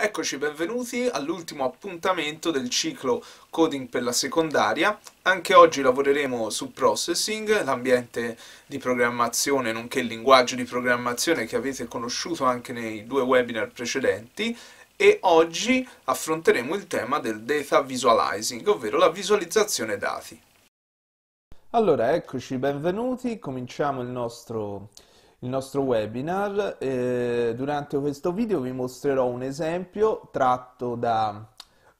Eccoci benvenuti all'ultimo appuntamento del ciclo Coding per la secondaria. Anche oggi lavoreremo su Processing, l'ambiente di programmazione nonché il linguaggio di programmazione che avete conosciuto anche nei due webinar precedenti e oggi affronteremo il tema del data visualizing, ovvero la visualizzazione dati. Allora, eccoci, benvenuti, cominciamo il nostro il nostro webinar. Eh, durante questo video vi mostrerò un esempio tratto da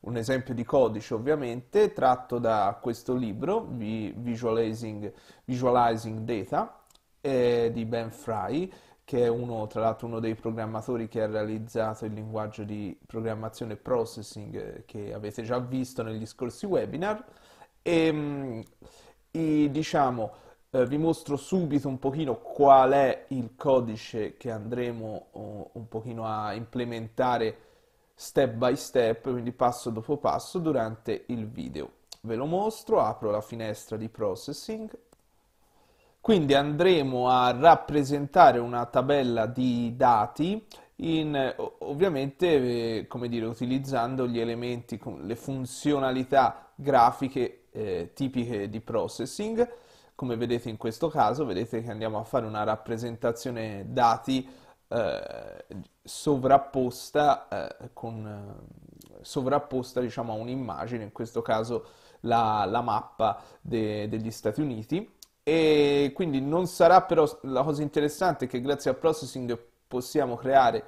un esempio di codice ovviamente tratto da questo libro Visualizing, Visualizing Data eh, di Ben Fry che è uno, tra l'altro uno dei programmatori che ha realizzato il linguaggio di programmazione processing eh, che avete già visto negli scorsi webinar e, ehm, e diciamo eh, vi mostro subito un pochino qual è il codice che andremo oh, un pochino a implementare step by step, quindi passo dopo passo durante il video. Ve lo mostro, apro la finestra di processing, quindi andremo a rappresentare una tabella di dati in, ovviamente, eh, come dire, utilizzando gli elementi, le funzionalità grafiche eh, tipiche di processing come vedete in questo caso, vedete che andiamo a fare una rappresentazione dati eh, sovrapposta, eh, con, eh, sovrapposta diciamo, a un'immagine, in questo caso la, la mappa de, degli Stati Uniti. E quindi non sarà però la cosa interessante è che grazie al processing possiamo creare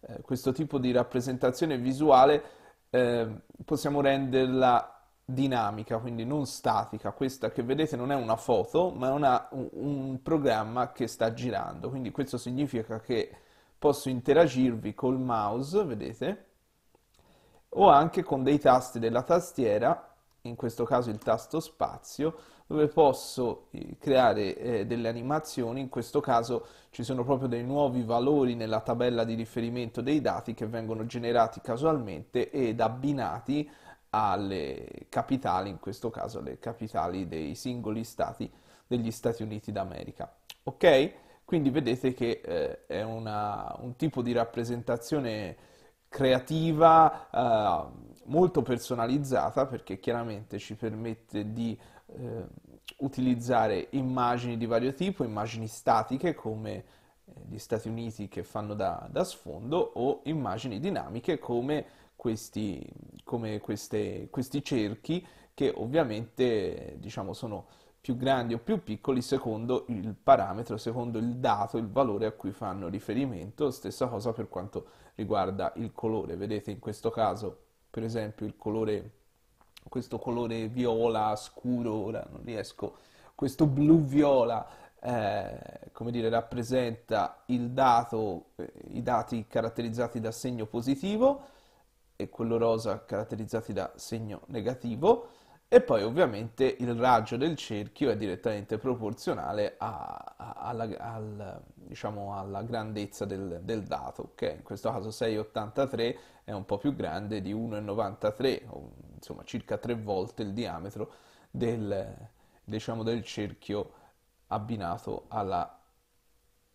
eh, questo tipo di rappresentazione visuale, eh, possiamo renderla dinamica, quindi non statica. Questa che vedete non è una foto, ma è una, un programma che sta girando. Quindi questo significa che posso interagirvi col mouse, vedete, o anche con dei tasti della tastiera, in questo caso il tasto spazio, dove posso eh, creare eh, delle animazioni, in questo caso ci sono proprio dei nuovi valori nella tabella di riferimento dei dati che vengono generati casualmente ed abbinati alle capitali, in questo caso le capitali dei singoli stati degli Stati Uniti d'America. Ok? Quindi vedete che eh, è una, un tipo di rappresentazione creativa eh, molto personalizzata perché chiaramente ci permette di eh, utilizzare immagini di vario tipo, immagini statiche come eh, gli Stati Uniti che fanno da, da sfondo o immagini dinamiche come questi, come queste, questi cerchi che ovviamente diciamo, sono più grandi o più piccoli secondo il parametro, secondo il dato, il valore a cui fanno riferimento. Stessa cosa per quanto riguarda il colore. Vedete in questo caso, per esempio, il colore, questo colore viola scuro, ora non riesco, questo blu-viola, eh, come dire, rappresenta il dato, eh, i dati caratterizzati da segno positivo e quello rosa caratterizzati da segno negativo e poi ovviamente il raggio del cerchio è direttamente proporzionale a, a, alla, al, diciamo alla, grandezza del, del dato, che okay? in questo caso 6,83 è un po' più grande di 1,93, insomma circa tre volte il diametro del, diciamo, del cerchio abbinato alla,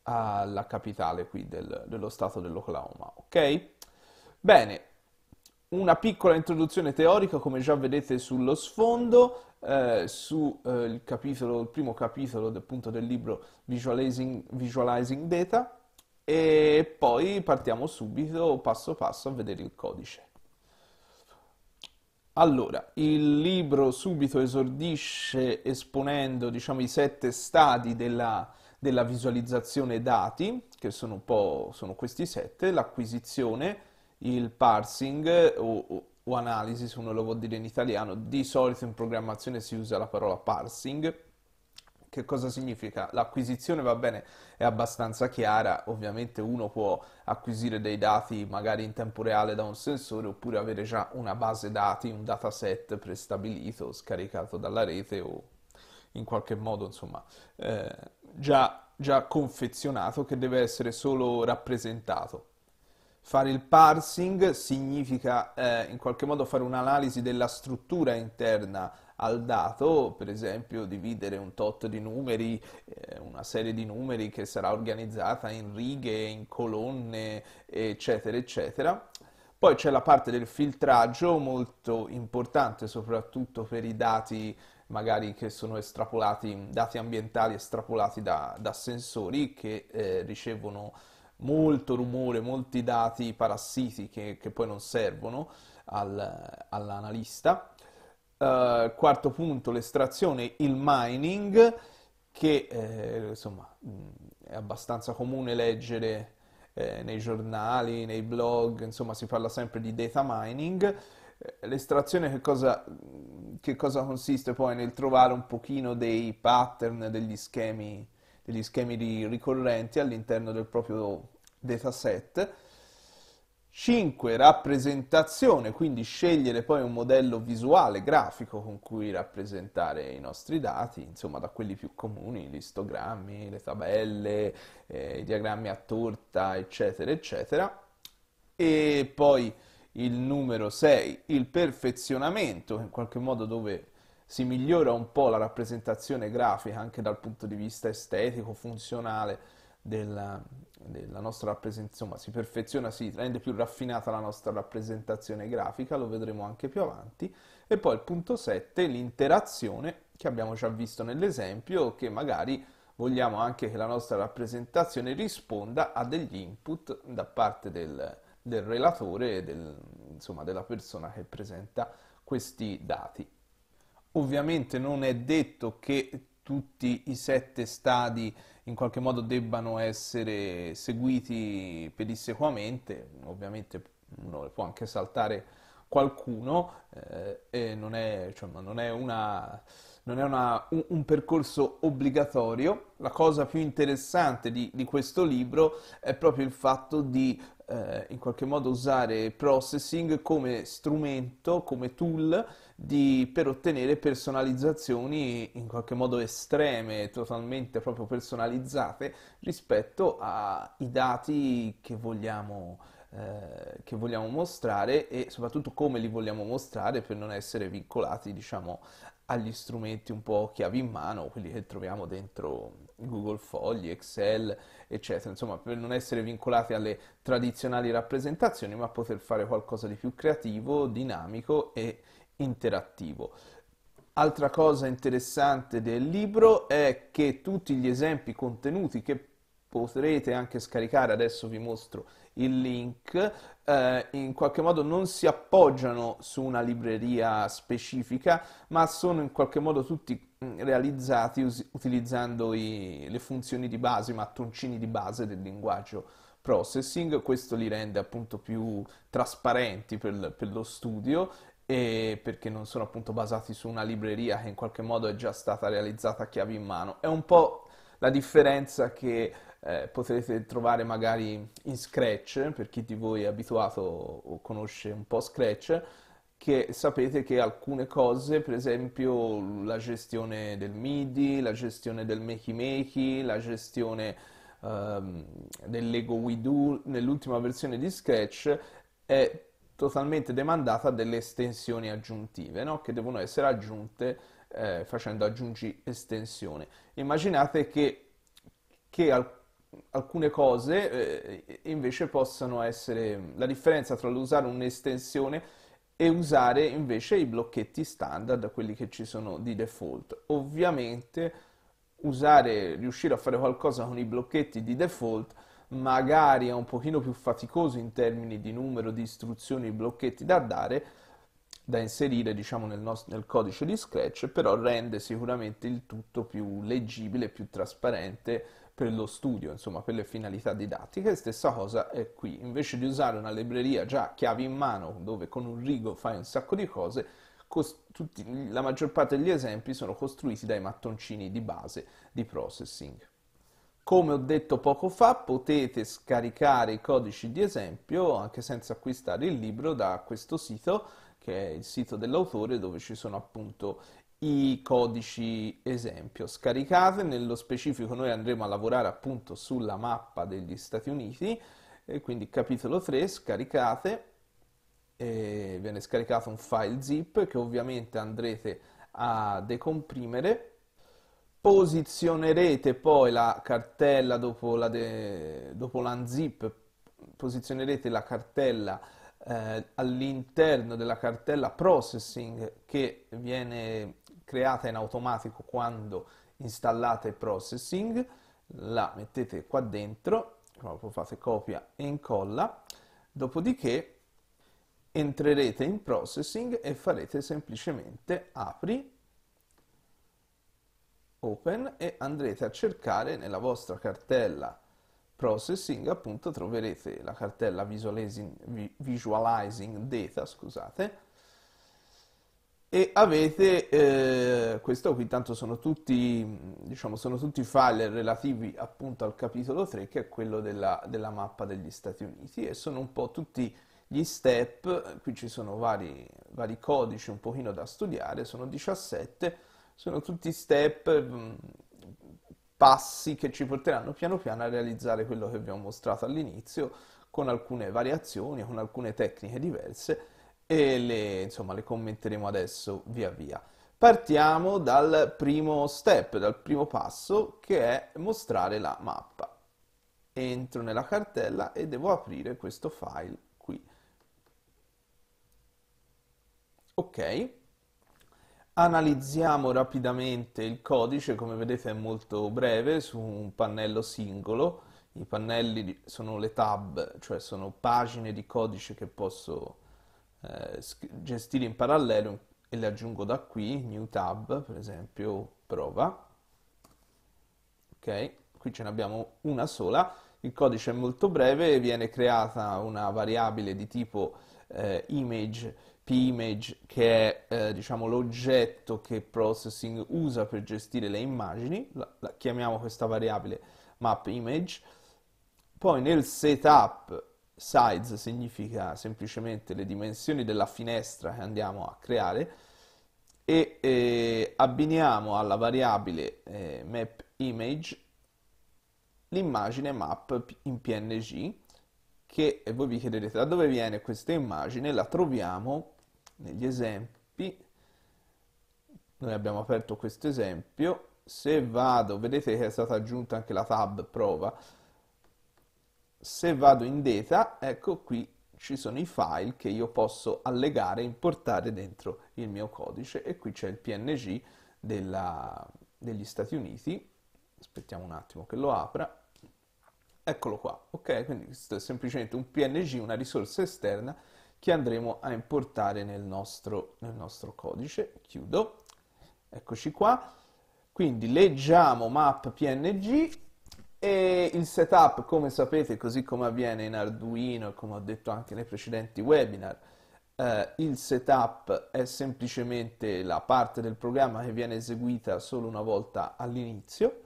alla capitale qui del, dello stato dell'Oklahoma, ok? Bene, una piccola introduzione teorica, come già vedete sullo sfondo, eh, sul eh, capitolo, il primo capitolo appunto, del libro Visualizing, Visualizing Data e poi partiamo subito passo passo a vedere il codice. Allora, il libro subito esordisce esponendo diciamo, i sette stadi della, della visualizzazione dati, che sono, sono questi sette, l'acquisizione, il parsing o, o, analisi, se uno lo vuol dire in italiano, di solito in programmazione si usa la parola parsing. Che cosa significa? L'acquisizione va bene, è abbastanza chiara, ovviamente uno può acquisire dei dati magari in tempo reale da un sensore oppure avere già una base dati, un dataset prestabilito, scaricato dalla rete o in qualche modo insomma eh, già, già confezionato che deve essere solo rappresentato. Fare il parsing significa eh, in qualche modo fare un'analisi della struttura interna al dato, per esempio dividere un tot di numeri, eh, una serie di numeri che sarà organizzata in righe, in colonne, eccetera, eccetera. Poi c'è la parte del filtraggio molto importante soprattutto per i dati magari che sono estrapolati, dati ambientali estrapolati da, da sensori che eh, ricevono molto rumore, molti dati parassiti che, che poi non servono al, all'analista. Uh, quarto punto, l'estrazione, il mining, che eh, insomma mm, è abbastanza comune leggere eh, nei giornali, nei blog, insomma si parla sempre di data mining. Eh, l'estrazione che cosa, che cosa consiste poi nel trovare un pochino dei pattern, degli schemi degli schemi di ricorrenti all'interno del proprio dataset. 5. Rappresentazione, quindi scegliere poi un modello visuale, grafico con cui rappresentare i nostri dati, insomma da quelli più comuni, gli istogrammi, le tabelle, eh, i diagrammi a torta, eccetera, eccetera. E poi il numero 6, il perfezionamento, in qualche modo dove si migliora un po' la rappresentazione grafica anche dal punto di vista estetico, funzionale della, della nostra rappresentazione, insomma si perfeziona, si rende più raffinata la nostra rappresentazione grafica, lo vedremo anche più avanti. E poi il punto 7, l'interazione che abbiamo già visto nell'esempio, che magari vogliamo anche che la nostra rappresentazione risponda a degli input da parte del, del relatore del, insomma, della persona che presenta questi dati. Ovviamente non è detto che tutti i sette stadi in qualche modo debbano essere seguiti pedissequamente, ovviamente uno può anche saltare qualcuno eh, e non è, cioè, non è, una, non è una, un, un, percorso obbligatorio. La cosa più interessante di, di questo libro è proprio il fatto di eh, in qualche modo usare processing come strumento, come tool di, per ottenere personalizzazioni in qualche modo estreme, totalmente proprio personalizzate rispetto ai dati che vogliamo, eh, che vogliamo mostrare e soprattutto come li vogliamo mostrare per non essere vincolati, diciamo, agli strumenti un po' chiavi in mano, quelli che troviamo dentro Google Fogli, Excel, eccetera, insomma, per non essere vincolati alle tradizionali rappresentazioni, ma poter fare qualcosa di più creativo, dinamico e interattivo. Altra cosa interessante del libro è che tutti gli esempi contenuti che potrete anche scaricare, adesso vi mostro il link, eh, in qualche modo non si appoggiano su una libreria specifica, ma sono in qualche modo tutti mm, realizzati us- utilizzando i- le funzioni di base, i mattoncini di base del linguaggio processing, questo li rende appunto più trasparenti per, per lo studio e perché non sono appunto basati su una libreria che in qualche modo è già stata realizzata a chiavi in mano. È un po' la differenza che eh, potrete trovare magari in Scratch, per chi di voi è abituato o conosce un po' Scratch, che sapete che alcune cose, per esempio la gestione del MIDI, la gestione del Makey Makey, la gestione ehm, del Lego We Do nell'ultima versione di Scratch, è totalmente demandata delle estensioni aggiuntive, no? che devono essere aggiunte eh, facendo aggiungi estensione. Immaginate che, che al- alcune cose eh, invece possano essere la differenza tra l'usare un'estensione e usare invece i blocchetti standard, quelli che ci sono di default. Ovviamente usare, riuscire a fare qualcosa con i blocchetti di default magari è un pochino più faticoso in termini di numero di istruzioni, e blocchetti da dare, da inserire diciamo, nel, nostro, nel, codice di Scratch, però rende sicuramente il tutto più leggibile, più trasparente per lo studio, insomma per le finalità didattiche. stessa cosa è qui, invece di usare una libreria già chiavi in mano, dove con un rigo fai un sacco di cose, tutti, la maggior parte degli esempi sono costruiti dai mattoncini di base di processing. Come ho detto poco fa, potete scaricare i codici di esempio anche senza acquistare il libro da questo sito, che è il sito dell'autore dove ci sono appunto i codici esempio. Scaricate, nello specifico noi andremo a lavorare appunto sulla mappa degli Stati Uniti, quindi capitolo 3, scaricate, viene scaricato un file zip che ovviamente andrete a decomprimere posizionerete poi la cartella dopo, la de, dopo l'unzip, posizionerete la cartella eh, all'interno della cartella processing che viene creata in automatico quando installate processing, la mettete qua dentro, proprio fate copia e incolla, dopodiché entrerete in processing e farete semplicemente apri Open e andrete a cercare nella vostra cartella Processing, appunto troverete la cartella Visualizing, visualizing Data, scusate, e avete eh, questo qui tanto sono tutti diciamo sono tutti file relativi appunto al capitolo 3 che è quello della, della mappa degli Stati Uniti e sono un po' tutti gli step qui ci sono vari, vari codici un pochino da studiare sono 17 sono tutti step, mm, passi che ci porteranno piano piano a realizzare quello che vi ho mostrato all'inizio con alcune variazioni, con alcune tecniche diverse e le, insomma, le commenteremo adesso via via. Partiamo dal primo step, dal primo passo che è mostrare la mappa. Entro nella cartella e devo aprire questo file qui. Ok, Analizziamo rapidamente il codice, come vedete è molto breve, su un pannello singolo. I pannelli sono le tab, cioè sono pagine di codice che posso eh, gestire in parallelo e le aggiungo da qui, new tab, per esempio, prova. Ok, qui ce ne abbiamo una sola. Il codice è molto breve, viene creata una variabile di tipo eh, image P-Image, che è eh, diciamo, l'oggetto che Processing usa per gestire le immagini, la, la, chiamiamo questa variabile MapImage, poi nel setup size significa semplicemente le dimensioni della finestra che andiamo a creare e eh, abbiniamo alla variabile eh, MapImage l'immagine map in PNG che eh, voi vi chiederete da dove viene questa immagine, la troviamo negli esempi, noi abbiamo aperto questo esempio, se vado, vedete che è stata aggiunta anche la tab prova, se vado in data, ecco qui ci sono i file che io posso allegare importare dentro il mio codice e qui c'è il PNG della, degli Stati Uniti, aspettiamo un attimo che lo apra, eccolo qua, ok? Quindi questo è semplicemente un PNG, una risorsa esterna che andremo a importare nel nostro, nel nostro codice. Chiudo, eccoci qua. Quindi leggiamo map png e il setup, come sapete, così come avviene in Arduino e come ho detto anche nei precedenti webinar, eh, il setup è semplicemente la parte del programma che viene eseguita solo una volta all'inizio.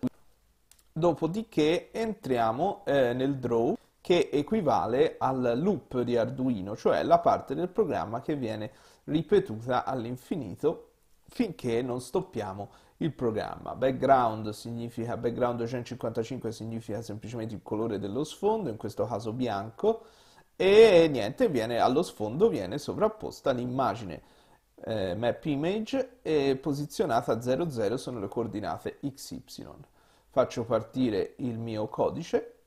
Dopodiché entriamo eh, nel draw che equivale al loop di Arduino, cioè la parte del programma che viene ripetuta all'infinito finché non stoppiamo il programma. Background significa background 255 significa semplicemente il colore dello sfondo, in questo caso bianco, e niente, viene, allo sfondo viene sovrapposta l'immagine eh, map image e posizionata a 00 sono le coordinate xy. Faccio partire il mio codice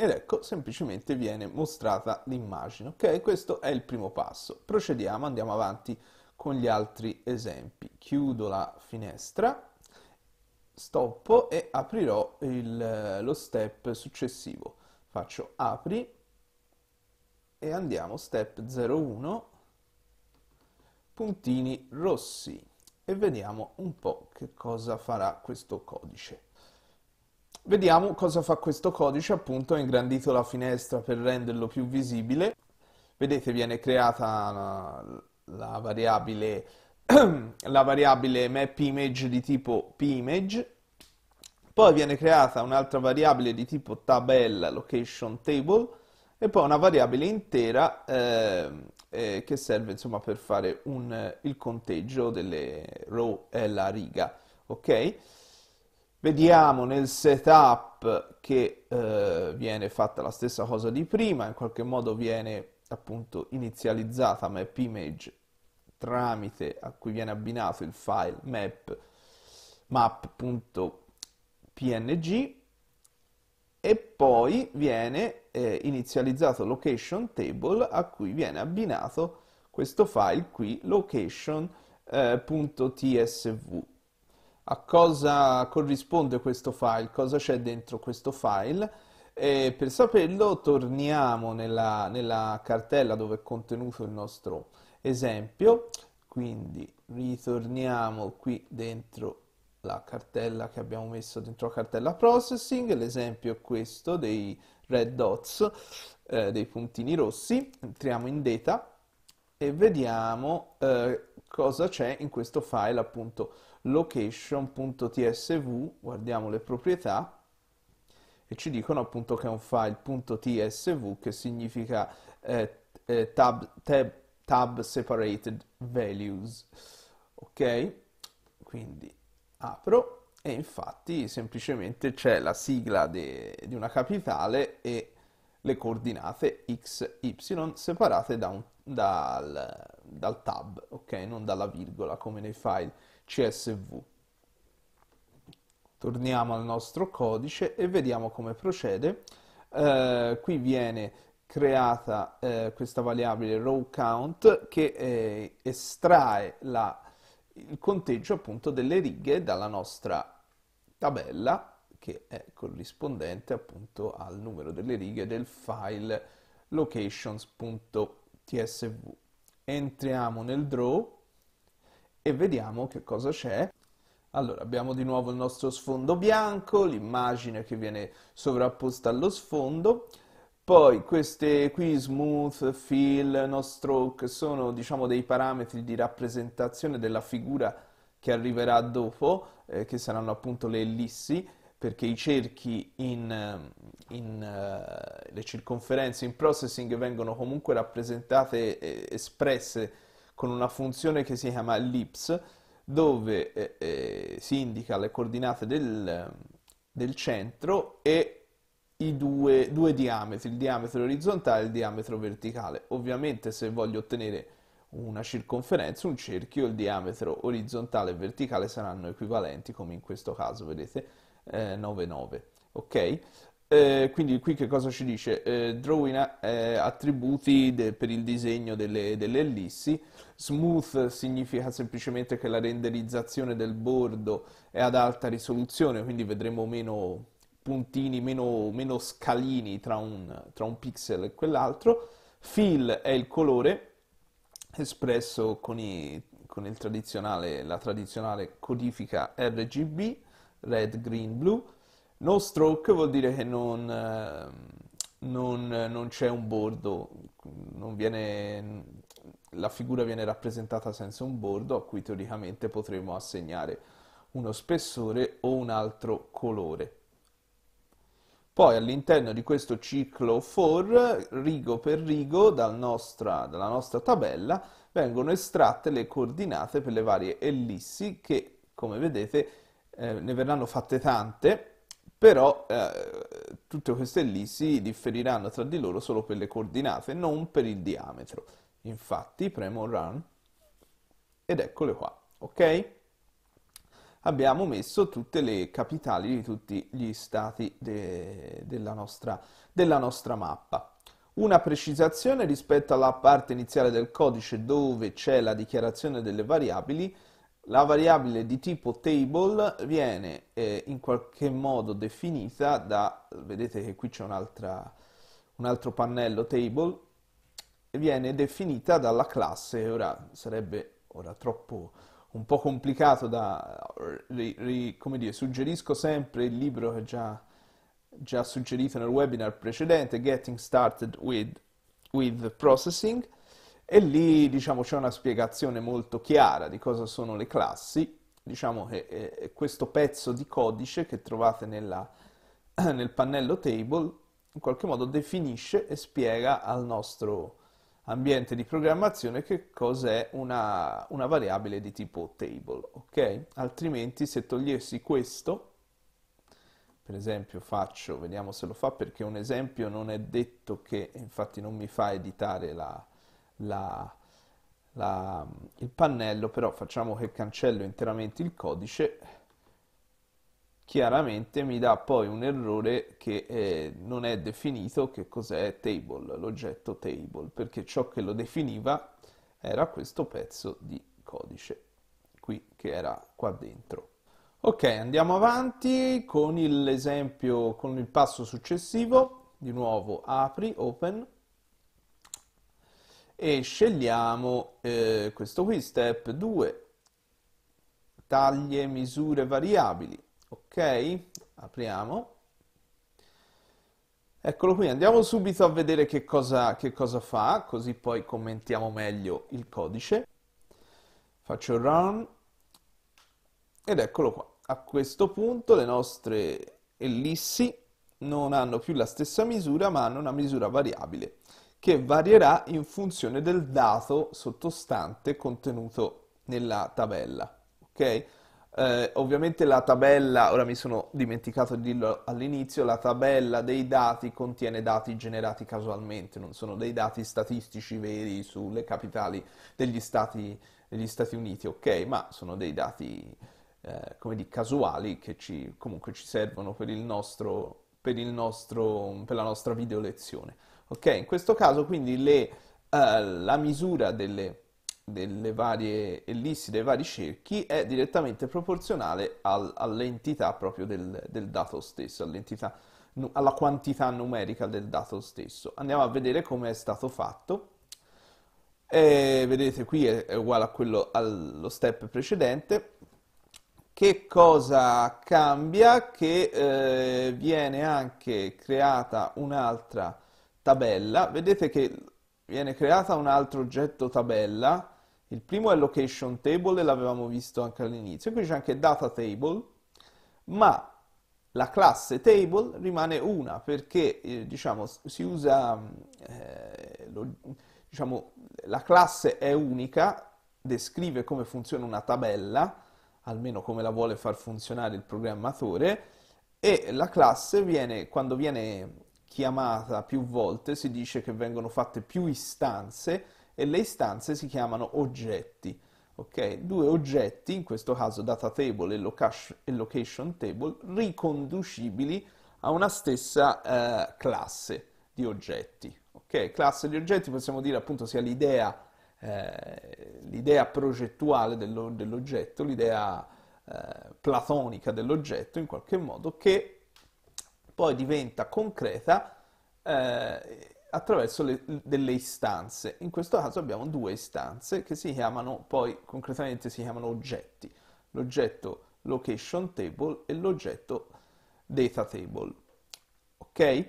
ed ecco semplicemente viene mostrata l'immagine, ok? Questo è il primo passo. Procediamo, andiamo avanti con gli altri esempi. Chiudo la finestra, stoppo e aprirò il, eh, lo step successivo. Faccio apri e andiamo step 01, puntini rossi e vediamo un po' che cosa farà questo codice. Vediamo cosa fa questo codice, appunto ho ingrandito la finestra per renderlo più visibile. Vedete viene creata la variabile, la variabile mapImage di tipo pImage, poi viene creata un'altra variabile di tipo tabella location table e poi una variabile intera eh, eh, che serve insomma per fare un, il conteggio delle row e la riga, ok? Vediamo nel setup che eh, viene fatta la stessa cosa di prima, in qualche modo viene appunto inizializzata map image tramite a cui viene abbinato il file map map.png e poi viene eh, inizializzato location table a cui viene abbinato questo file qui location.tsv eh, a cosa corrisponde questo file, cosa c'è dentro questo file. E per saperlo torniamo nella, nella cartella dove è contenuto il nostro esempio, quindi ritorniamo qui dentro la cartella che abbiamo messo dentro la cartella processing, l'esempio è questo dei red dots, eh, dei puntini rossi, entriamo in data e vediamo eh, cosa c'è in questo file appunto location.tsv, guardiamo le proprietà e ci dicono appunto che è un file.tsv che significa eh, eh, tab, tab, tab separated values. Ok? Quindi apro e infatti semplicemente c'è la sigla di una capitale e le coordinate x, y separate da un, dal, dal tab, ok? Non dalla virgola come nei file CSV. Torniamo al nostro codice e vediamo come procede. Eh, qui viene creata eh, questa variabile row count che eh, estrae la, il conteggio appunto delle righe dalla nostra tabella che è corrispondente appunto al numero delle righe del file locations.tsv. Entriamo nel draw e vediamo che cosa c'è. Allora, abbiamo di nuovo il nostro sfondo bianco, l'immagine che viene sovrapposta allo sfondo, poi queste qui, smooth, fill, no stroke, sono diciamo dei parametri di rappresentazione della figura che arriverà dopo, eh, che saranno appunto le ellissi, perché i cerchi in, eh, in uh, le circonferenze in processing vengono comunque rappresentate, eh, espresse con una funzione che si chiama ellipse dove eh, eh, si indica le coordinate del, del centro e i due, due, diametri, il diametro orizzontale e il diametro verticale. Ovviamente se voglio ottenere una circonferenza, un cerchio, il diametro orizzontale e verticale saranno equivalenti, come in questo caso vedete, eh, 9,9. Ok? Eh, quindi qui che cosa ci dice? Eh, drawing eh, attributi de, per il disegno delle, delle, ellissi. Smooth significa semplicemente che la renderizzazione del bordo è ad alta risoluzione, quindi vedremo meno puntini, meno, meno scalini tra un, tra un, pixel e quell'altro. Fill è il colore espresso con, i, con tradizionale, la tradizionale codifica RGB, red, green, blue No stroke vuol dire che non, ehm, non, non c'è un bordo, viene, la figura viene rappresentata senza un bordo a cui teoricamente potremmo assegnare uno spessore o un altro colore. Poi all'interno di questo ciclo for, rigo per rigo, dal nostra, dalla nostra tabella, vengono estratte le coordinate per le varie ellissi che, come vedete, eh, ne verranno fatte tante però eh, tutte queste lì si differiranno tra di loro solo per le coordinate, non per il diametro. Infatti premo run ed eccole qua, ok? Abbiamo messo tutte le capitali di tutti gli stati de della, nostra, della nostra mappa. Una precisazione rispetto alla parte iniziale del codice dove c'è la dichiarazione delle variabili, la variabile di tipo table viene eh, in qualche modo definita da, vedete che qui c'è un altro pannello table, viene definita dalla classe, ora sarebbe ora troppo un po' complicato da, ri, ri, come dire, suggerisco sempre il libro che già, già suggerito nel webinar precedente, Getting Started with, with Processing, e lì diciamo, c'è una spiegazione molto chiara di cosa sono le classi. Diciamo che eh, questo pezzo di codice che trovate nella, nel pannello table in qualche modo definisce e spiega al nostro ambiente di programmazione che cos'è una, una variabile di tipo table, ok? Altrimenti se togliessi questo, per esempio faccio, vediamo se lo fa perché un esempio non è detto che, infatti non mi fa editare la, la, la, il pannello, però facciamo che cancello interamente il codice, chiaramente mi dà poi un errore che eh, non è definito che cos'è table, l'oggetto table, perché ciò che lo definiva era questo pezzo di codice qui che era qua dentro. Ok, andiamo avanti con l'esempio, con il passo successivo, di nuovo apri, open, e scegliamo eh, questo qui, step 2, taglie, misure, variabili, ok? Apriamo. Eccolo qui, andiamo subito a vedere che cosa, che cosa fa, così poi commentiamo meglio il codice. Faccio run ed eccolo qua. A questo punto le nostre ellissi non hanno più la stessa misura ma hanno una misura variabile che varierà in funzione del dato sottostante contenuto nella tabella. Okay? Eh, ovviamente la tabella, ora mi sono dimenticato di dirlo all'inizio, la tabella dei dati contiene dati generati casualmente, non sono dei dati statistici veri sulle capitali degli Stati, degli Stati Uniti, ok? Ma sono dei dati, eh, come di casuali che ci, comunque ci servono per, nostro, per, nostro, per la nostra video lezione. Ok, in questo caso quindi le, eh, la misura delle, delle varie ellissi, dei vari cerchi, è direttamente proporzionale al, all'entità proprio del, del dato stesso, all'entità, alla quantità numerica del dato stesso. Andiamo a vedere come è stato fatto. E vedete qui è, è uguale a quello allo step precedente. Che cosa cambia? Che eh, viene anche creata un'altra tabella, vedete che viene creata un altro oggetto tabella, il primo è location table, l'avevamo visto anche all'inizio, qui c'è anche data table, ma la classe table rimane una perché eh, diciamo, si usa, eh, lo, diciamo, la classe è unica, descrive come funziona una tabella, almeno come la vuole far funzionare il programmatore, e la classe viene, quando viene chiamata più volte, si dice che vengono fatte più istanze e le istanze si chiamano oggetti. Okay? Due oggetti, in questo caso data table e location table, riconducibili a una stessa eh, classe di oggetti. Okay? Classe di oggetti possiamo dire appunto sia l'idea, eh, l'idea progettuale dello, dell'oggetto, l'idea eh, platonica dell'oggetto in qualche modo, che poi diventa concreta eh, attraverso le, delle istanze. In questo caso abbiamo due istanze che si chiamano, poi concretamente si chiamano oggetti, l'oggetto location table e l'oggetto data table. Ok?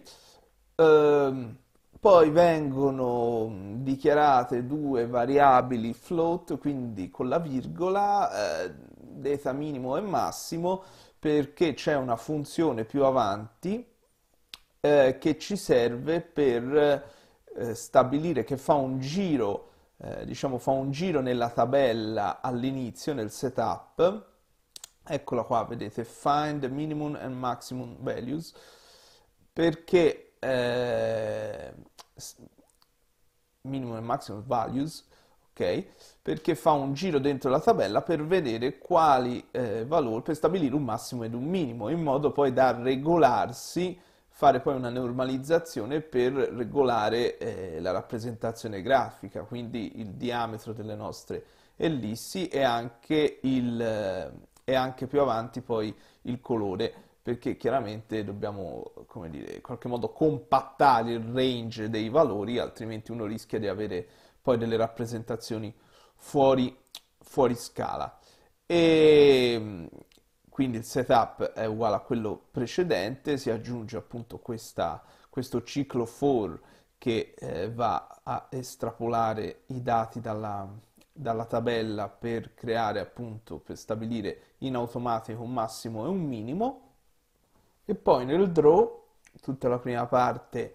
Ehm, poi vengono dichiarate due variabili float, quindi con la virgola, eh, data minimo e massimo, perché c'è una funzione più avanti eh, che ci serve per eh, stabilire che fa un giro, eh, diciamo fa un giro nella tabella all'inizio, nel setup, eccola qua, vedete, find minimum and maximum values, perché eh, minimum and maximum values, ok? Perché fa un giro dentro la tabella per vedere quali eh, valori, per stabilire un massimo ed un minimo, in modo poi da regolarsi, fare poi una normalizzazione per regolare eh, la rappresentazione grafica, quindi il diametro delle nostre ellissi e anche, il, eh, e anche più avanti poi il colore perché chiaramente dobbiamo, come dire, in qualche modo compattare il range dei valori, altrimenti uno rischia di avere poi delle rappresentazioni fuori, fuori scala. E quindi il setup è uguale a quello precedente, si aggiunge appunto questa, questo ciclo for che eh, va a estrapolare i dati dalla, dalla tabella per creare appunto per stabilire in automatico un massimo e un minimo e poi nel draw tutta la prima parte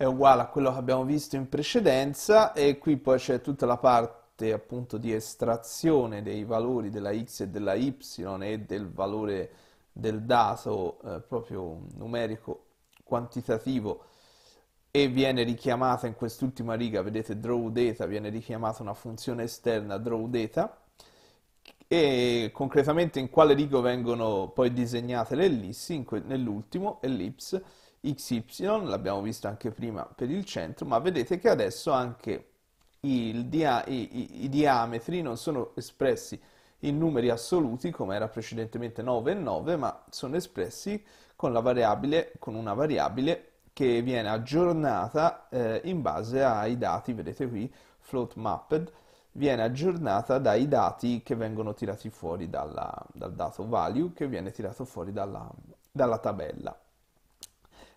è uguale a quello che abbiamo visto in precedenza e qui poi c'è tutta la parte appunto di estrazione dei valori della x e della y e del valore del dato eh, proprio numerico quantitativo e viene richiamata in quest'ultima riga, vedete draw viene richiamata una funzione esterna drawData e concretamente in quale riga vengono poi disegnate le ellissi, nell'ultimo ellipse XY, l'abbiamo visto anche prima per il centro, ma vedete che adesso anche dia i, i, i diametri non sono espressi in numeri assoluti come era precedentemente 9 e 9, ma sono espressi con, con una variabile che viene aggiornata eh, in base ai dati, vedete qui, float mapped, viene aggiornata dai dati che vengono tirati fuori dalla, dal dato value che viene tirato fuori dalla, dalla tabella.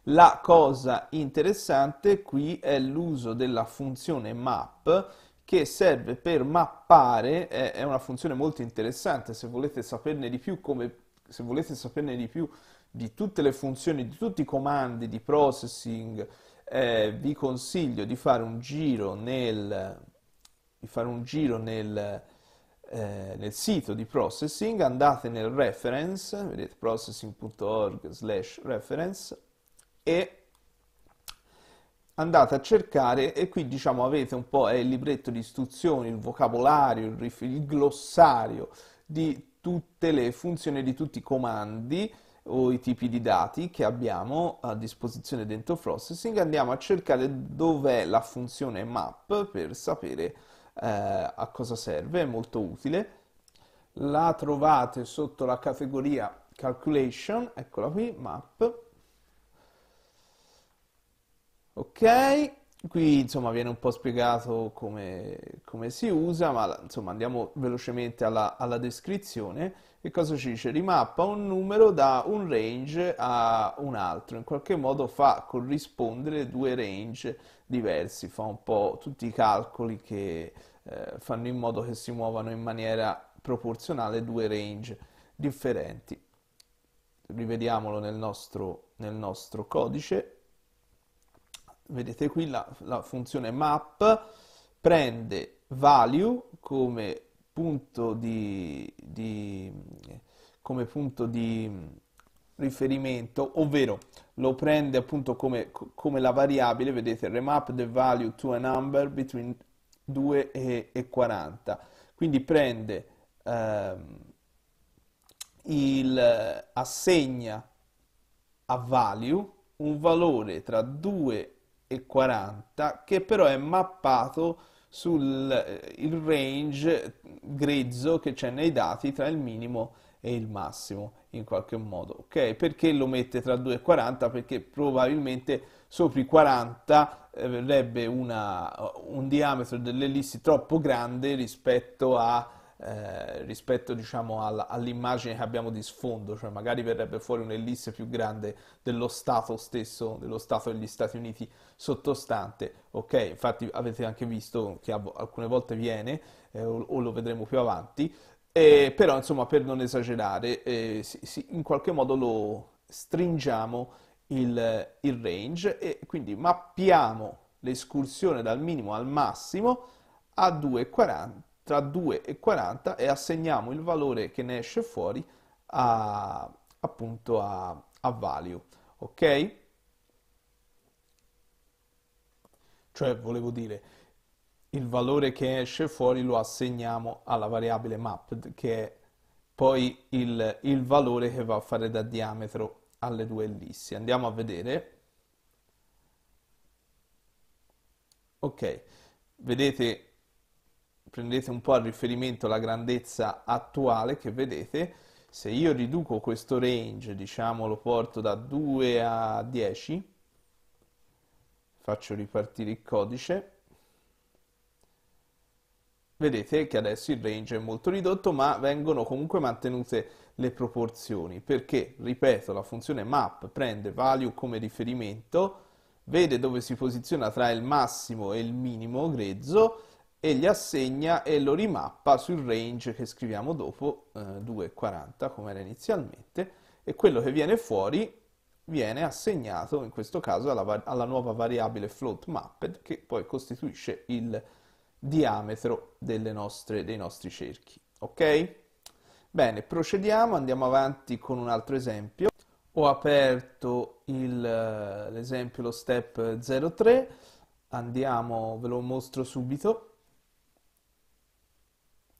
La cosa interessante qui è l'uso della funzione map che serve per mappare, è una funzione molto interessante, se volete saperne di più, come, se volete saperne di più di tutte le funzioni, di tutti i comandi di processing, eh, vi consiglio di fare un giro nel, un giro nel, eh, nel sito di processing, andate nel reference, vedete processing.org slash reference, e andate a cercare e qui diciamo avete un po' il libretto di istruzioni, il vocabolario, il, riff, il glossario di tutte le funzioni, di tutti i comandi o i tipi di dati che abbiamo a disposizione dentro Processing, andiamo a cercare dov'è la funzione map per sapere eh, a cosa serve, è molto utile. La trovate sotto la categoria Calculation, eccola qui, map, Ok, qui insomma viene un po' spiegato come, come si usa, ma insomma andiamo velocemente alla, alla descrizione. Che cosa ci dice? Rimappa un numero da un range a un altro, in qualche modo fa corrispondere due range diversi, fa un po' tutti i calcoli che eh, fanno in modo che si muovano in maniera proporzionale due range differenti. Rivediamolo nel nostro, nel nostro codice vedete qui la, la funzione map prende value come punto di, di, come punto di riferimento, ovvero lo prende appunto come, come la variabile, vedete, remap the value to a number between 2 e, e 40. Quindi prende, ehm, il, assegna a value un valore tra 2 e 40 che però è mappato sul eh, range grezzo che c'è nei dati tra il minimo e il massimo in qualche modo ok perché lo mette tra 2 e 40 perché probabilmente sopra i 40 eh, verrebbe una, un diametro dell'ellissi troppo grande rispetto a eh, rispetto diciamo, alla, all'immagine che abbiamo di sfondo, cioè magari verrebbe fuori un'ellisse più grande dello Stato stesso, dello Stato degli Stati Uniti sottostante, ok? Infatti avete anche visto che alcune volte viene, eh, o, o, lo vedremo più avanti, eh, però insomma per non esagerare, eh, si, si, in qualche modo lo stringiamo il, il range e quindi mappiamo l'escursione dal minimo al massimo a 2,40 tra 2 e 40 e assegniamo il valore che ne esce fuori a, appunto a, a value, ok? Cioè, volevo dire, il valore che esce fuori lo assegniamo alla variabile map, che è poi il, il valore che va a fare da diametro alle due ellissi. Andiamo a vedere. Ok, vedete prendete un po' a riferimento la grandezza attuale che vedete, se io riduco questo range, diciamo lo porto da 2 a 10, faccio ripartire il codice, vedete che adesso il range è molto ridotto, ma vengono comunque mantenute le proporzioni, perché, ripeto, la funzione map prende value come riferimento, vede dove si posiziona tra il massimo e il minimo grezzo, e gli assegna e lo rimappa sul range che scriviamo dopo, eh, 2,40 come era inizialmente, e quello che viene fuori viene assegnato in questo caso alla, alla nuova variabile float mapped che poi costituisce il diametro nostre, dei nostri cerchi. Ok? Bene, procediamo, andiamo avanti con un altro esempio. Ho aperto l'esempio, lo step 03, andiamo, ve lo mostro subito.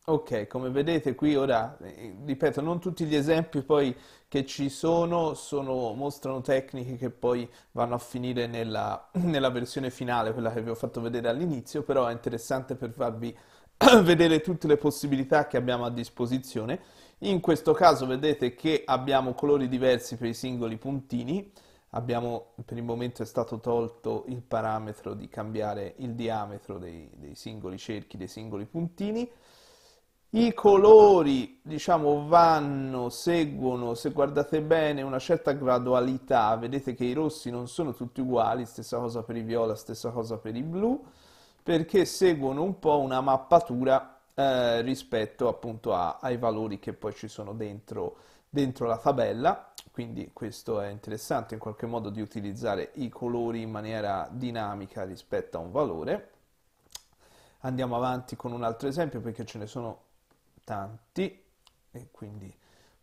Ok, come vedete qui ora, eh, ripeto, non tutti gli esempi poi che ci sono, sono mostrano tecniche che poi vanno a finire nella, nella versione finale, quella che vi ho fatto vedere all'inizio, però è interessante per farvi vedere tutte le possibilità che abbiamo a disposizione. In questo caso vedete che abbiamo colori diversi per i singoli puntini, abbiamo, per il momento è stato tolto il parametro di cambiare il diametro dei, dei singoli cerchi, dei singoli puntini, i colori, diciamo, vanno, seguono, se guardate bene, una certa gradualità. Vedete che i rossi non sono tutti uguali, stessa cosa per i viola, stessa cosa per i blu, perché seguono un po' una mappatura eh, rispetto appunto a, ai valori che poi ci sono dentro, dentro la tabella. Quindi questo è interessante in qualche modo di utilizzare i colori in maniera dinamica rispetto a un valore. Andiamo avanti con un altro esempio perché ce ne sono tanti e quindi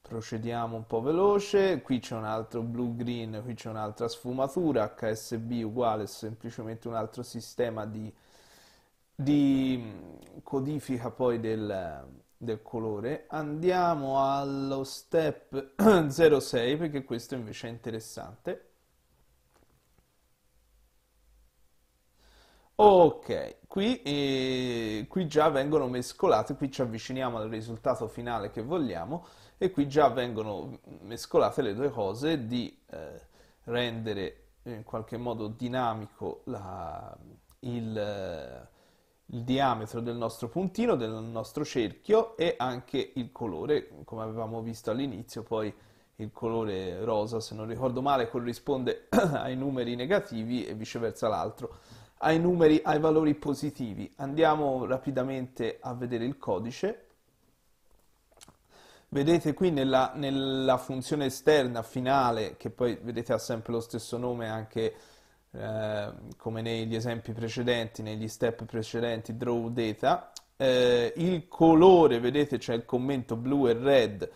procediamo un po' veloce qui c'è un altro blue green qui c'è un'altra sfumatura hsb uguale semplicemente un altro sistema di, di mm, codifica poi del, del colore andiamo allo step 06 perché questo invece è interessante Ok, qui, eh, qui, già vengono mescolate, qui ci avviciniamo al risultato finale che vogliamo e qui già vengono mescolate le due cose di eh, rendere in qualche modo dinamico la, il, eh, il, diametro del nostro puntino, del nostro cerchio e anche il colore, come avevamo visto all'inizio, poi il colore rosa, se non ricordo male, corrisponde ai numeri negativi e viceversa l'altro ai numeri, ai valori positivi. Andiamo rapidamente a vedere il codice. Vedete qui nella, nella funzione esterna finale, che poi vedete ha sempre lo stesso nome anche eh, come negli esempi precedenti, negli step precedenti, draw data, eh, il colore, vedete c'è il commento blu e red,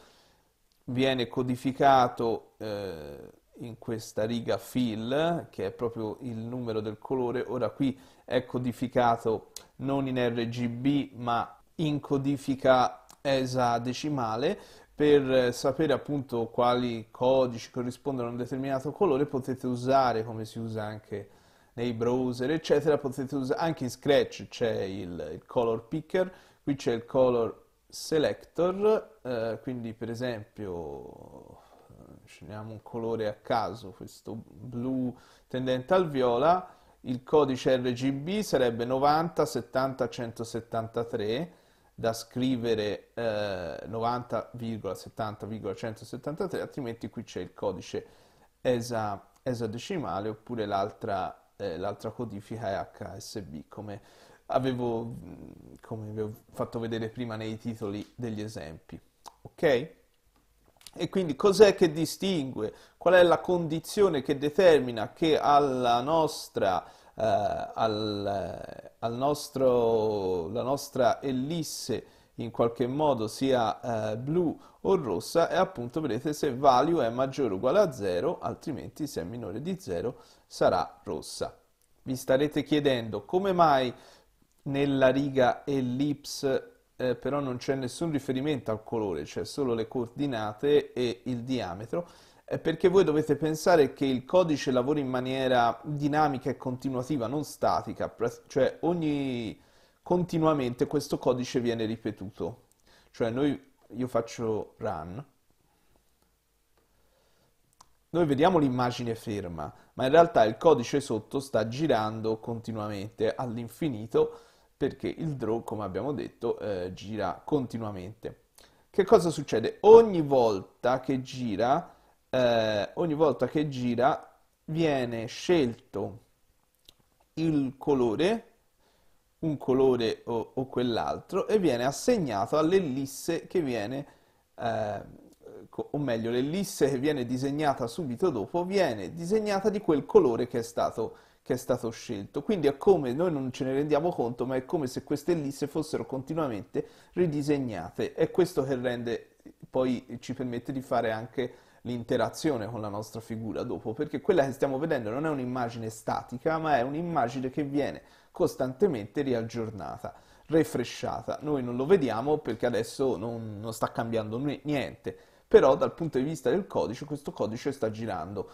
viene codificato eh, in questa riga fill, che è proprio il numero del colore, ora qui è codificato non in RGB ma in codifica esadecimale, per sapere appunto quali codici corrispondono a un determinato colore potete usare, come si usa anche nei browser eccetera, potete usare anche in Scratch c'è il, il color picker, qui c'è il color selector, eh, quindi per esempio scegliamo un colore a caso, questo blu tendente al viola, il codice RGB sarebbe 90 70 173 da scrivere eh, 90,70,173, altrimenti qui c'è il codice esa, esadecimale oppure l'altra, eh, l'altra codifica è HSB come avevo, come avevo fatto vedere prima nei titoli degli esempi. Ok? E quindi cos'è che distingue? Qual è la condizione che determina che alla nostra, eh, al, al nostro, la nostra ellisse in qualche modo sia eh, blu o rossa e appunto vedete se value è maggiore o uguale a 0 altrimenti se è minore di 0 sarà rossa. Vi starete chiedendo come mai nella riga ellipse eh, però non c'è nessun riferimento al colore, c'è solo le coordinate e il diametro, è eh, perché voi dovete pensare che il codice lavora in maniera dinamica e continuativa, non statica, cioè ogni continuamente questo codice viene ripetuto. Cioè noi, io faccio run, noi vediamo l'immagine ferma, ma in realtà il codice sotto sta girando continuamente all'infinito perché il draw, come abbiamo detto, eh, gira continuamente. Che cosa succede? Ogni volta che gira, eh, ogni volta che gira viene scelto il colore, un colore o, o quell'altro, e viene assegnato all'ellisse che viene, eh, o meglio, l'ellisse che viene disegnata subito dopo, viene disegnata di quel colore che è stato scelto che è stato scelto. Quindi è come noi non ce ne rendiamo conto, ma è come se queste ellisse fossero continuamente ridisegnate. È questo che rende, poi ci permette di fare anche l'interazione con la nostra figura dopo, perché quella che stiamo vedendo non è un'immagine statica, ma è un'immagine che viene costantemente riaggiornata, refresciata. Noi non lo vediamo perché adesso non, non sta cambiando niente però dal punto di vista del codice questo codice sta girando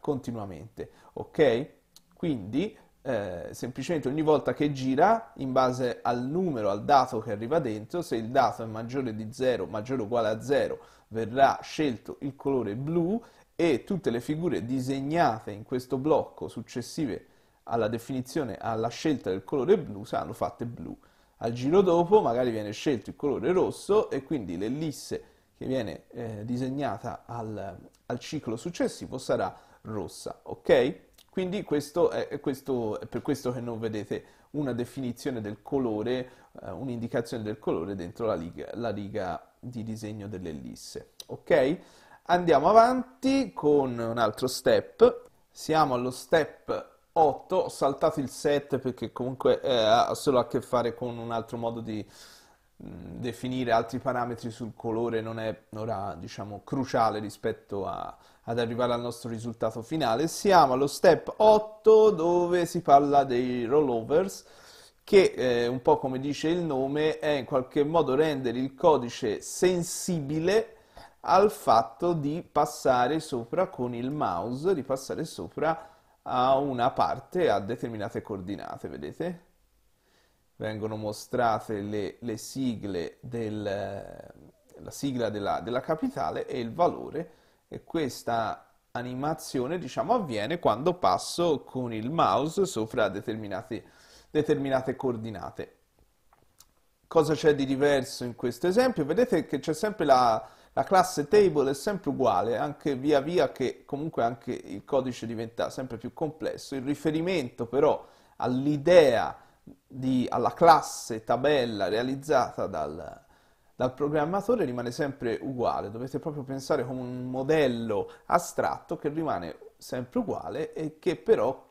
continuamente, ok? Quindi eh, semplicemente ogni volta che gira, in base al numero, al dato che arriva dentro, se il dato è maggiore di 0, maggiore o uguale a 0, verrà scelto il colore blu e tutte le figure disegnate in questo blocco successive alla definizione, alla scelta del colore blu, saranno fatte blu. Al giro dopo magari viene scelto il colore rosso e quindi le ellisse che viene eh, disegnata al, al, ciclo successivo sarà rossa, ok? Quindi questo è, questo è, per questo che non vedete una definizione del colore, eh, un'indicazione del colore dentro la riga, la riga di disegno dell'ellisse, ok? Andiamo avanti con un altro step, siamo allo step 8, ho saltato il 7 perché comunque eh, ha solo a che fare con un altro modo di, Mm. definire altri parametri sul colore non è ora diciamo cruciale rispetto a, ad arrivare al nostro risultato finale siamo allo step 8 dove si parla dei rollovers che eh, un po' come dice il nome è in qualche modo rendere il codice sensibile al fatto di passare sopra con il mouse di passare sopra a una parte a determinate coordinate vedete vengono mostrate le, le sigle del, la sigla della, della capitale e il valore e questa animazione diciamo avviene quando passo con il mouse sopra determinate, determinate coordinate. Cosa c'è di diverso in questo esempio? Vedete che c'è sempre la, la classe table è sempre uguale, anche via via che comunque anche il codice diventa sempre più complesso. Il riferimento però all'idea di, alla classe tabella realizzata dal, dal programmatore rimane sempre uguale, dovete proprio pensare come un modello astratto che rimane sempre uguale e che però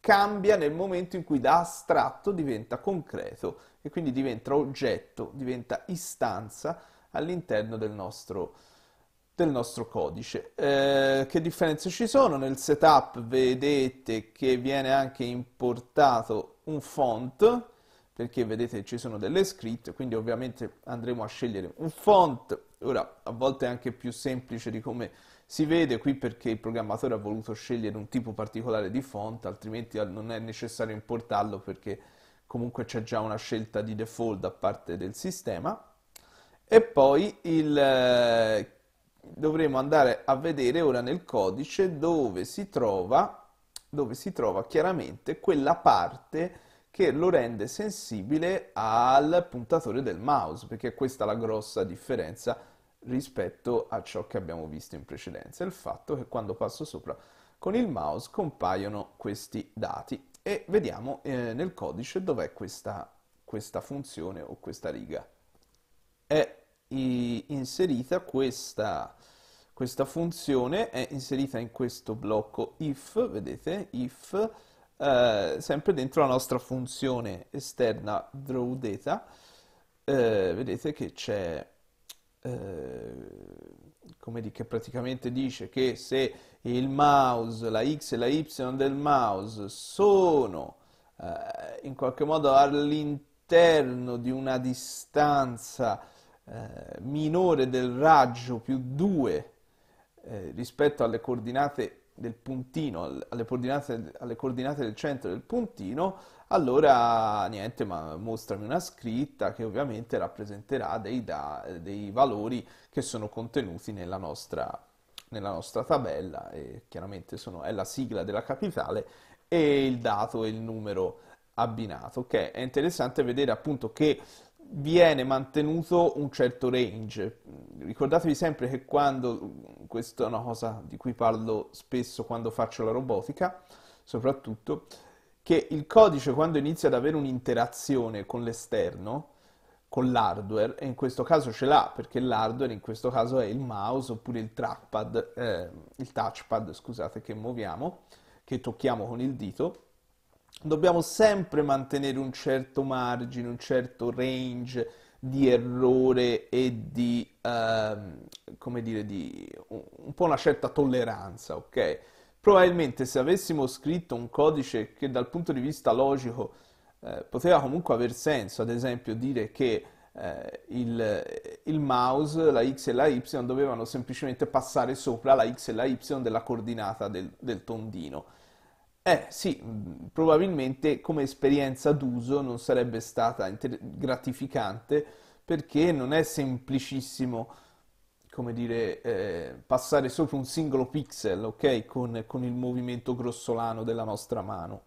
cambia nel momento in cui da astratto diventa concreto e quindi diventa oggetto, diventa istanza all'interno del nostro, del nostro codice. Eh, che differenze ci sono? Nel setup vedete che viene anche importato un font, perché vedete ci sono delle scritte, quindi ovviamente andremo a scegliere un font. Ora, a volte è anche più semplice di come si vede qui perché il programmatore ha voluto scegliere un tipo particolare di font, altrimenti non è necessario importarlo perché comunque c'è già una scelta di default da parte del sistema. E poi il, eh, dovremo andare a vedere ora nel codice dove si trova dove si trova chiaramente quella parte che lo rende sensibile al puntatore del mouse, perché questa è la grossa differenza rispetto a ciò che abbiamo visto in precedenza, il fatto che quando passo sopra con il mouse compaiono questi dati e vediamo eh, nel codice dov'è questa, questa funzione o questa riga. È inserita questa questa funzione è inserita in questo blocco if, vedete, if, eh, sempre dentro la nostra funzione esterna drawData, eh, vedete che c'è, eh, come dice, praticamente dice che se il mouse, la x e la y del mouse sono eh, in qualche modo all'interno di una distanza eh, minore del raggio più 2 eh, rispetto alle coordinate del puntino, alle coordinate, alle coordinate del centro del puntino, allora niente, ma mostrami una scritta che ovviamente rappresenterà dei, da, dei valori che sono contenuti nella nostra, nella nostra tabella, e chiaramente sono, è la sigla della capitale e il dato e il numero abbinato. Ok, è interessante vedere appunto che viene mantenuto un certo range. Ricordatevi sempre che quando, questa è una cosa di cui parlo spesso quando faccio la robotica, soprattutto, che il codice quando inizia ad avere un'interazione con l'esterno, con l'hardware, e in questo caso ce l'ha, perché l'hardware in questo caso è il mouse oppure il trackpad, eh, il touchpad, scusate, che muoviamo, che tocchiamo con il dito, dobbiamo sempre mantenere un certo margine, un certo range di errore e di, ehm, come dire, di un po' una certa tolleranza, ok? Probabilmente se avessimo scritto un codice che dal punto di vista logico eh, poteva comunque aver senso, ad esempio dire che eh, il, il, mouse, la x e la y dovevano semplicemente passare sopra la x e la y della coordinata del, del tondino eh sì, probabilmente come esperienza d'uso non sarebbe stata gratificante perché non è semplicissimo, come dire, eh, passare sopra un singolo pixel, ok? Con, con il movimento grossolano della nostra mano.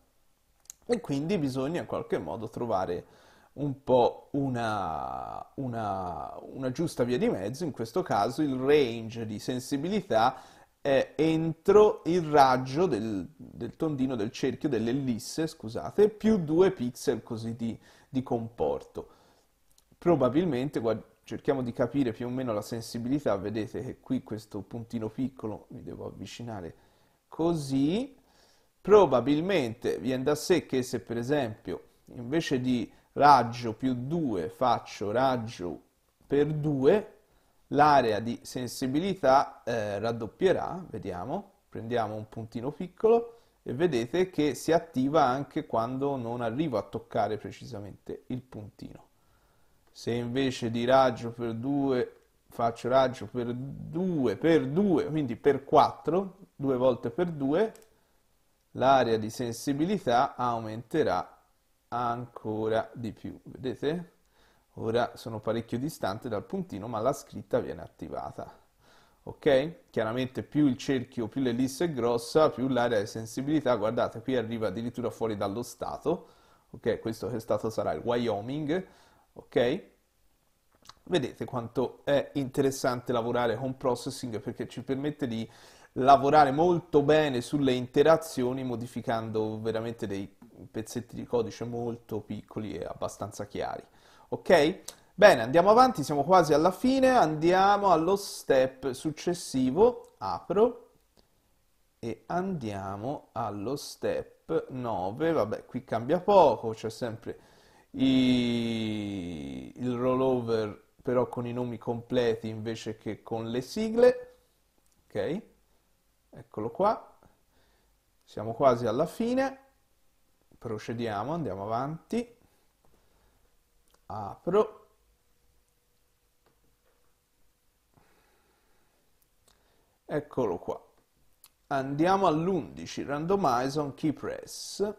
E quindi bisogna in qualche modo trovare un po' una, una, una giusta via di mezzo, in questo caso il range di sensibilità è entro il raggio del, del tondino, del cerchio, dell'ellisse, scusate, più due pixel così di, di comporto. Probabilmente, guard- cerchiamo di capire più o meno la sensibilità, vedete che qui questo puntino piccolo, mi devo avvicinare così, probabilmente viene da sé che se per esempio invece di raggio più 2 faccio raggio per 2, l'area di sensibilità eh, raddoppierà, vediamo, prendiamo un puntino piccolo e vedete che si attiva anche quando non arrivo a toccare precisamente il puntino. Se invece di raggio per 2 faccio raggio per 2 per 2, quindi per 4, due volte per 2, l'area di sensibilità aumenterà ancora di più, vedete? Ora sono parecchio distante dal puntino, ma la scritta viene attivata. Ok? Chiaramente più il cerchio, più l'ellisse è grossa, più l'area di sensibilità, guardate, qui arriva addirittura fuori dallo stato. Ok? Questo che stato sarà il Wyoming. Ok? Vedete quanto è interessante lavorare con processing perché ci permette di lavorare molto bene sulle interazioni modificando veramente dei pezzetti di codice molto piccoli e abbastanza chiari ok? Bene, andiamo avanti, siamo quasi alla fine, andiamo allo step successivo, apro e andiamo allo step 9, vabbè qui cambia poco, c'è sempre i... il rollover però con i nomi completi invece che con le sigle, ok? Eccolo qua, siamo quasi alla fine, procediamo, andiamo avanti apro eccolo qua andiamo all'11 randomize on key press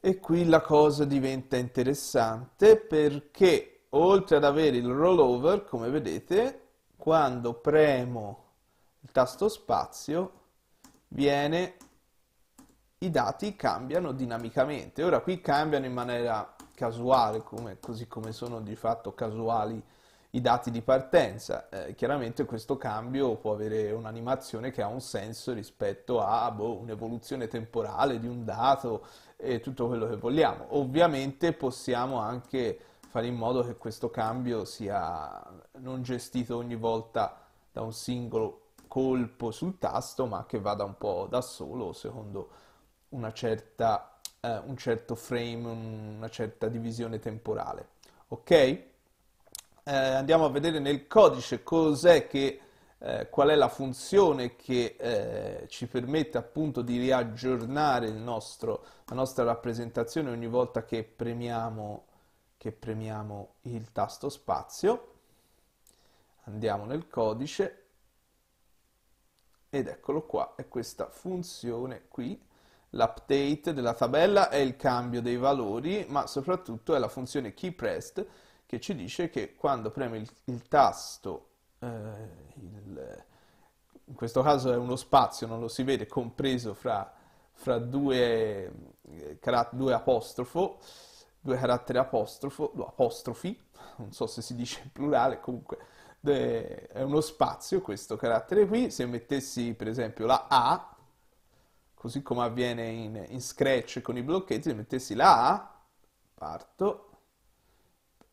e qui la cosa diventa interessante perché oltre ad avere il rollover come vedete quando premo il tasto spazio viene i dati cambiano dinamicamente ora qui cambiano in maniera casuale, come, così come sono di fatto casuali i dati di partenza. Eh, chiaramente questo cambio può avere un'animazione che ha un senso rispetto a boh, un'evoluzione temporale di un dato e tutto quello che vogliamo. Ovviamente possiamo anche fare in modo che questo cambio sia non gestito ogni volta da un singolo colpo sul tasto, ma che vada un po' da solo secondo una certa eh, un certo frame, una certa divisione temporale. Ok? Eh, andiamo a vedere nel codice cos'è che, eh, qual è la funzione che eh, ci permette appunto di riaggiornare nostro, la nostra rappresentazione ogni volta che premiamo, che premiamo il tasto spazio. Andiamo nel codice ed eccolo qua, è questa funzione qui l'update della tabella è il cambio dei valori, ma soprattutto è la funzione keyPressed che ci dice che quando preme il, il tasto, eh, il, in questo caso è uno spazio, non lo si vede, compreso fra, fra due, eh, due apostrofo, due caratteri apostrofo, due apostrofi, non so se si dice in plurale, comunque è uno spazio questo carattere qui, se mettessi per esempio la A così come avviene in, in Scratch con i blocchetti, se mettessi la A, parto,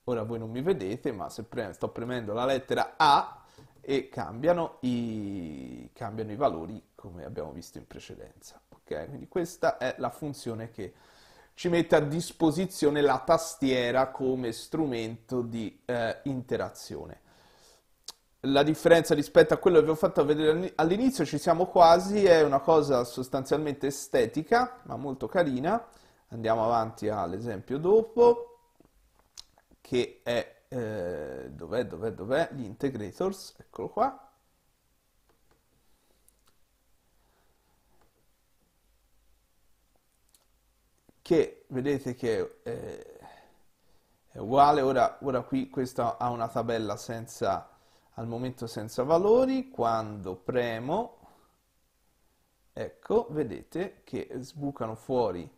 ora voi non mi vedete, ma se pre sto premendo la lettera A e cambiano i, cambiano i valori come abbiamo visto in precedenza. Ok, quindi questa è la funzione che ci mette a disposizione la tastiera come strumento di eh, interazione la differenza rispetto a quello che vi ho fatto vedere all'inizio, ci siamo quasi, è una cosa sostanzialmente estetica, ma molto carina. Andiamo avanti all'esempio dopo, che è, eh, dov'è, dov'è, dov'è, gli integrators, eccolo qua. Che vedete che eh, è uguale, ora, ora qui questa ha una tabella senza al momento senza valori, quando premo, ecco, vedete che sbucano fuori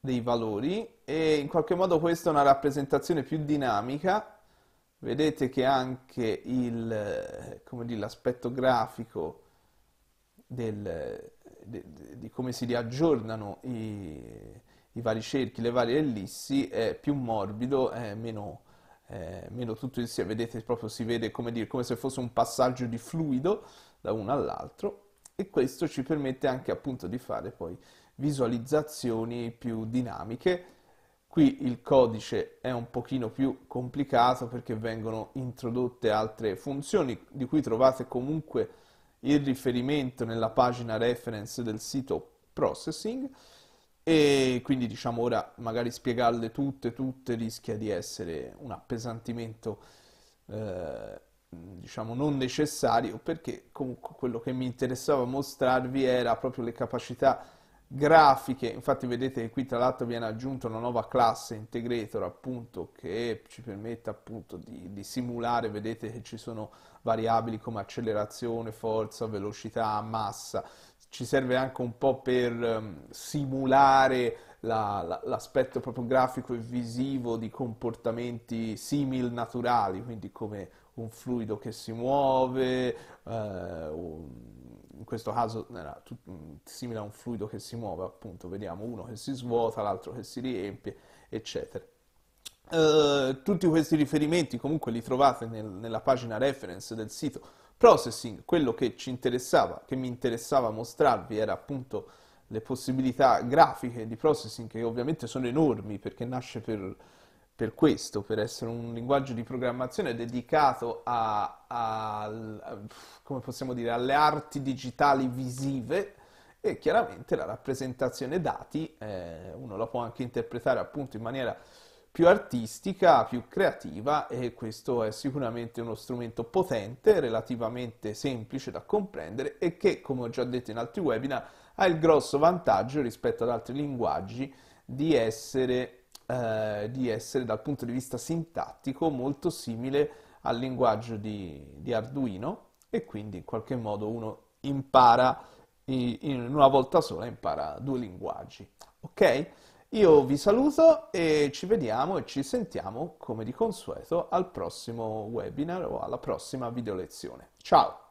dei valori e in qualche modo questa è una rappresentazione più dinamica. Vedete che anche l'aspetto grafico del, de, de, di come si riaggiornano i, i, vari cerchi, le varie ellissi è più morbido, è meno, eh, meno tutto insieme, vedete proprio si vede come, dire, come se fosse un passaggio di fluido da uno all'altro e questo ci permette anche appunto di fare poi visualizzazioni più dinamiche. Qui il codice è un pochino più complicato perché vengono introdotte altre funzioni di cui trovate comunque il riferimento nella pagina reference del sito Processing e quindi diciamo ora magari spiegarle tutte, tutte rischia di essere un appesantimento eh, diciamo non necessario perché comunque quello che mi interessava mostrarvi era proprio le capacità grafiche, infatti vedete che qui tra l'altro viene aggiunta una nuova classe integrator appunto che ci permette appunto di, di simulare, vedete che ci sono variabili come accelerazione, forza, velocità, massa, ci serve anche un po' per um, simulare la, la, l'aspetto proprio grafico e visivo di comportamenti simil naturali, quindi come un fluido che si muove, eh, in questo caso era mm, simile a un fluido che si muove, appunto, vediamo uno che si svuota, l'altro che si riempie, eccetera. Eh, tutti questi riferimenti comunque li trovate nel, nella pagina reference del sito processing. Quello che ci interessava, che mi interessava mostrarvi era appunto le possibilità grafiche di processing che ovviamente sono enormi perché nasce per, per questo, per essere un linguaggio di programmazione dedicato a, a, a, come possiamo dire, alle arti digitali visive e chiaramente la rappresentazione dati eh, uno la può anche interpretare appunto in maniera più artistica, più creativa e questo è sicuramente uno strumento potente, relativamente semplice da comprendere e che, come ho già detto in altri webinar, ha il grosso vantaggio rispetto ad altri linguaggi di essere, eh, di essere dal punto di vista sintattico molto simile al linguaggio di, di Arduino e quindi in qualche modo uno impara in una volta sola impara due linguaggi, ok? Io vi saluto e ci vediamo e ci sentiamo come di consueto al prossimo webinar o alla prossima video lezione. Ciao!